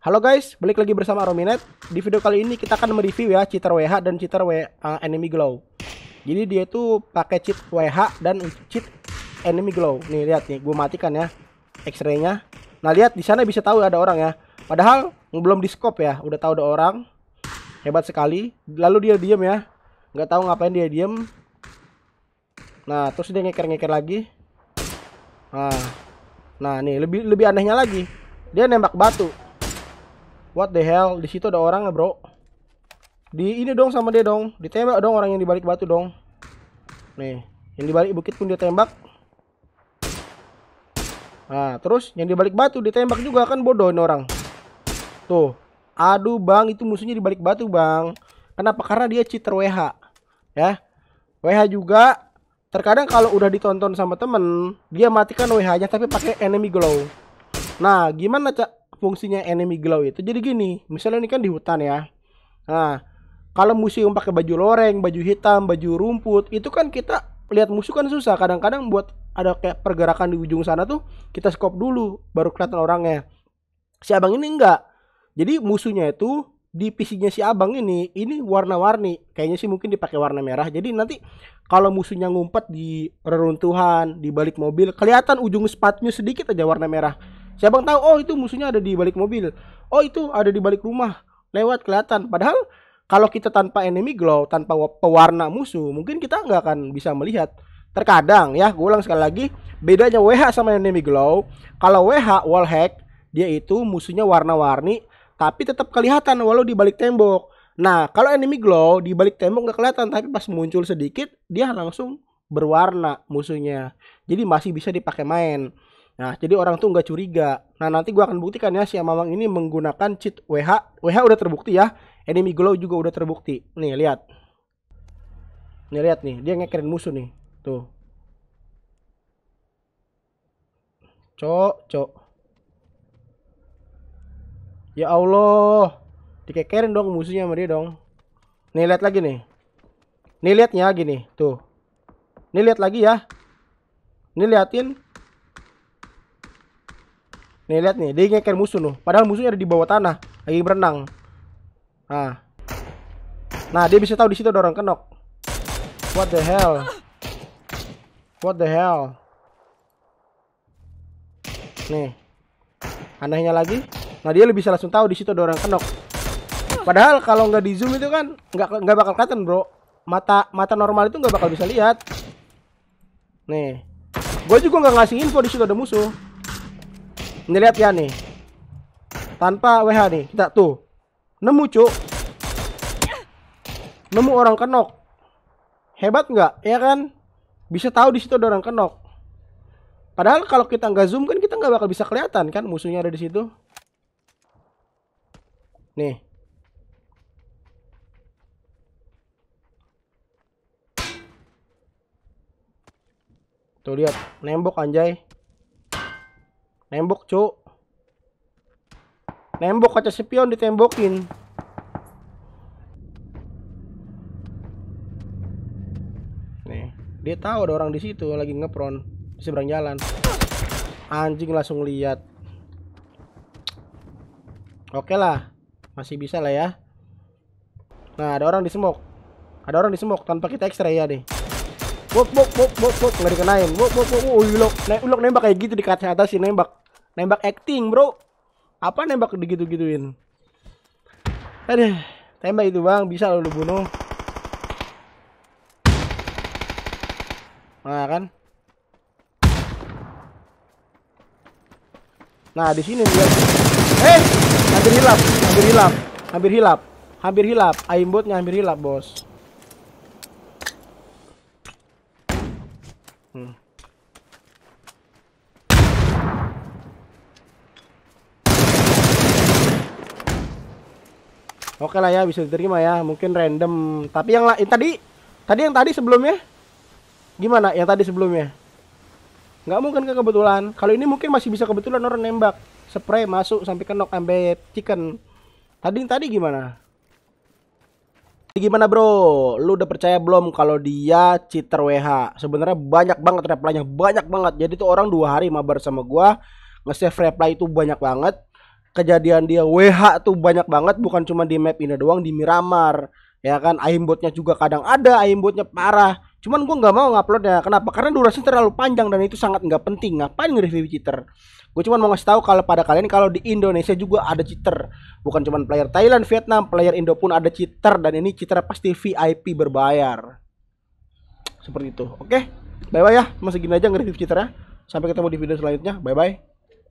Halo guys, balik lagi bersama Rominet. Di video kali ini kita akan mereview ya cheater WH dan cheater WH, uh, enemy glow. Jadi dia tuh pakai cheat WH dan cheat enemy glow. Nih lihat nih, gue matikan ya X-ray-nya. Nah lihat di sana bisa tahu ada orang ya. Padahal belum di scope ya, udah tahu ada orang. Hebat sekali. Lalu dia diem ya, nggak tahu ngapain dia diem. Nah terus dia ngeker-ngeker lagi. Nah, nah nih lebih lebih anehnya lagi, dia nembak batu What the hell? Di situ ada orang ya, Bro. Di ini dong sama dia dong. Ditembak dong orang yang di balik batu dong. Nih, yang di balik bukit pun dia tembak. Nah, terus yang di balik batu ditembak juga kan bodoh ini orang. Tuh. Aduh, Bang, itu musuhnya di balik batu, Bang. Kenapa? Karena dia cheater WH. Ya. WH juga terkadang kalau udah ditonton sama temen dia matikan WH-nya tapi pakai enemy glow nah gimana cak fungsinya enemy glow itu jadi gini misalnya ini kan di hutan ya nah kalau musuh yang pakai baju loreng baju hitam baju rumput itu kan kita lihat musuh kan susah kadang-kadang buat ada kayak pergerakan di ujung sana tuh kita scope dulu baru kelihatan orangnya si abang ini enggak jadi musuhnya itu di PC-nya si abang ini ini warna-warni kayaknya sih mungkin dipakai warna merah jadi nanti kalau musuhnya ngumpet di reruntuhan di balik mobil kelihatan ujung sepatunya sedikit aja warna merah siapa yang tahu oh itu musuhnya ada di balik mobil oh itu ada di balik rumah lewat kelihatan padahal kalau kita tanpa enemy glow tanpa pewarna musuh mungkin kita nggak akan bisa melihat terkadang ya gue ulang sekali lagi bedanya WH sama enemy glow kalau WH wall hack dia itu musuhnya warna-warni tapi tetap kelihatan walau di balik tembok nah kalau enemy glow di balik tembok nggak kelihatan tapi pas muncul sedikit dia langsung berwarna musuhnya jadi masih bisa dipakai main Nah, jadi orang tuh nggak curiga. Nah, nanti gue akan buktikan ya si Mamang ini menggunakan cheat WH. WH udah terbukti ya. Enemy glow juga udah terbukti. Nih, lihat. Nih, lihat nih. Dia ngekerin musuh nih. Tuh. Cok, cok. Ya Allah. Dikekerin dong musuhnya sama dia dong. Nih, lihat lagi nih. Nih, lihatnya gini. Tuh. Nih, lihat lagi ya. Nih, liatin Nih lihat nih, dia ngeker musuh loh. Padahal musuhnya ada di bawah tanah, lagi berenang. Nah. Nah, dia bisa tahu di situ ada orang kenok. What the hell? What the hell? Nih. Anehnya lagi, nah dia lebih bisa langsung tahu di situ ada orang kenok. Padahal kalau nggak di zoom itu kan nggak nggak bakal kelihatan, Bro. Mata mata normal itu nggak bakal bisa lihat. Nih. Gue juga nggak ngasih info di situ ada musuh. Ini lihat ya nih. Tanpa WH nih. Kita tuh. Nemu cuk. Nemu orang kenok. Hebat nggak? Ya kan? Bisa tahu di situ ada orang kenok. Padahal kalau kita nggak zoom kan kita nggak bakal bisa kelihatan kan musuhnya ada di situ. Nih. Tuh lihat, nembok anjay. Nembok, cuk. Nembok kaca sepion ditembokin. Nih, dia tahu ada orang di situ lagi ngepron di seberang jalan. Anjing langsung lihat. Oke lah, masih bisa lah ya. Nah, ada orang di semok, Ada orang di semok tanpa kita ekstra ya deh. Bok bok bok bok bok nggak dikenain. Bok bok bok ulok. Ulok nembak kayak gitu di kaca atas sih nembak nembak acting bro apa nembak digitu-gituin aduh tembak itu bang bisa lo lu bunuh nah kan nah di sini dia eh hampir hilap hampir hilap hampir hilap hampir hilap aimbotnya hampir hilap bos oke lah ya bisa diterima ya mungkin random tapi yang lain tadi tadi yang tadi sebelumnya gimana yang tadi sebelumnya nggak mungkin ke kebetulan kalau ini mungkin masih bisa kebetulan orang nembak spray masuk sampai ke knock chicken tadi yang tadi gimana gimana bro lu udah percaya belum kalau dia cheater WH sebenarnya banyak banget reply banyak banget jadi tuh orang dua hari mabar sama gua nge-save reply itu banyak banget kejadian dia WH tuh banyak banget bukan cuma di map ini doang di Miramar ya kan aimbotnya juga kadang ada aimbotnya parah cuman gue nggak mau nguploadnya kenapa karena durasi terlalu panjang dan itu sangat nggak penting ngapain nge-review cheater gue cuman mau ngasih tahu kalau pada kalian kalau di Indonesia juga ada cheater bukan cuman player Thailand Vietnam player Indo pun ada cheater dan ini cheater pasti VIP berbayar seperti itu oke bye bye ya masih gini aja nge-review cheater ya sampai ketemu di video selanjutnya bye bye